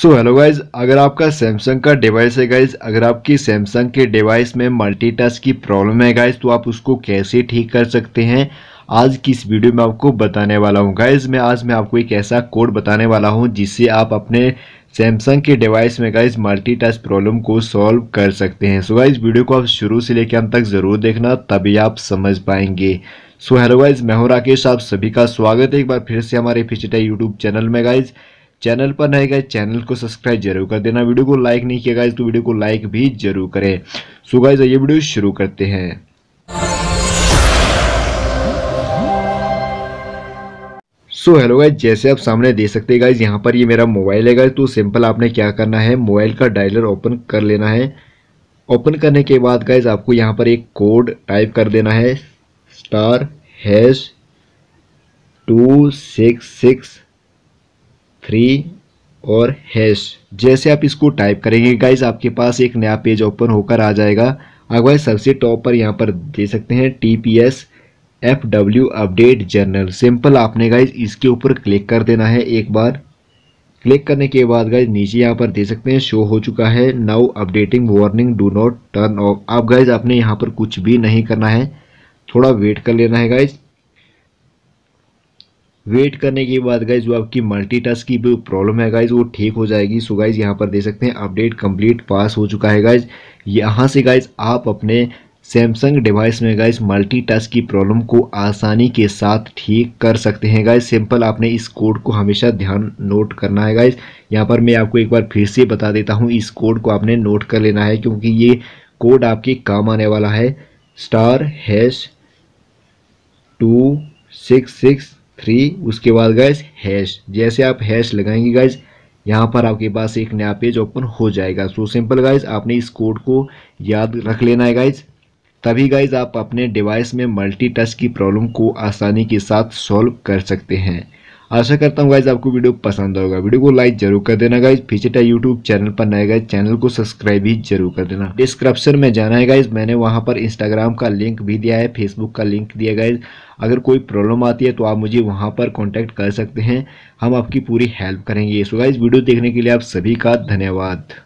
so hello guys अगर आपका Samsung का डिवाइस है गाइज अगर आपकी सैमसंग के डिवाइस में मल्टीटास्क की प्रॉब्लम है गाइज तो आप उसको कैसे ठीक कर सकते हैं आज की इस वीडियो में आपको बताने वाला हूँ गाइज मैं आज मैं आपको एक ऐसा कोड बताने वाला हूँ जिससे आप अपने सैमसंग के डिवाइस में गाइज मल्टीटास्क प्रॉब्लम को सॉल्व कर सकते हैं सो गाइज वीडियो को आप शुरू से लेकर अंत तक ज़रूर देखना तभी आप समझ पाएंगे सो हेलो गाइज मैं हूँ राकेश आप सभी का स्वागत है एक बार फिर से हमारे फिचटा यूट्यूब चैनल में गाइज़ चैनल पर नए गए चैनल को सब्सक्राइब जरूर कर देना वीडियो को लाइक नहीं किया गया तो वीडियो को लाइक भी जरूर करें सो गाइज ये वीडियो शुरू करते हैं सो हेलो गाइज जैसे आप सामने देख सकते हैं गाइज यहाँ पर ये मेरा मोबाइल है गाइज तो सिंपल आपने क्या करना है मोबाइल का डायलर ओपन कर लेना है ओपन करने के बाद गाइज आपको यहाँ पर एक कोड टाइप कर देना है star hash two six six three और हैश जैसे आप इसको टाइप करेंगे गाइज आपके पास एक नया पेज ओपन होकर आ जाएगा अब सबसे टॉप पर यहाँ पर दे सकते हैं T P S F W update journal simple आपने गाइज इसके ऊपर क्लिक कर देना है एक बार क्लिक करने के बाद गाइज नीचे यहाँ पर दे सकते हैं शो हो चुका है now updating warning do not turn off अब गाइज आपने यहाँ पर कुछ भी नहीं करना है थोड़ा वेट कर लेना है गाइज वेट करने के बाद गाइज जो आपकी मल्टीटास्क की प्रॉब्लम है गाइज वो ठीक हो जाएगी सो गाइज यहाँ पर देख सकते हैं अपडेट कंप्लीट पास हो चुका है गाइज यहाँ से गाइज आप अपने सैमसंग डिवाइस में मल्टी मल्टीटास्क की प्रॉब्लम को आसानी के साथ ठीक कर सकते हैं गाइज सिंपल आपने इस कोड को हमेशा ध्यान नोट करना है गाइज यहाँ पर मैं आपको एक बार फिर से बता देता हूँ इस कोड को आपने नोट कर लेना है क्योंकि ये कोड आपके काम आने वाला है star hash two six six three उसके बाद गाइज हैश जैसे आप हैश लगाएंगे गाइज यहाँ पर आपके पास एक नया पेज ओपन हो जाएगा सो सिंपल गाइज आपने इस कोड को याद रख लेना है गाइज तभी गाइज आप अपने डिवाइस में मल्टी टच की प्रॉब्लम को आसानी के साथ सॉल्व कर सकते हैं आशा करता हूँ गाइज आपको वीडियो पसंद आएगा वीडियो को लाइक जरूर कर देना गाइज फिचेटा यूट्यूब चैनल पर नए गए चैनल को सब्सक्राइब भी जरूर कर देना डिस्क्रिप्शन में जाना है गाइज मैंने वहाँ पर इंस्टाग्राम का लिंक भी दिया है फेसबुक का लिंक दिया गाइज अगर कोई प्रॉब्लम आती है तो आप मुझे वहाँ पर कॉन्टैक्ट कर सकते हैं हम आपकी पूरी हेल्प करेंगे सो गाइज वीडियो देखने के लिए आप सभी का धन्यवाद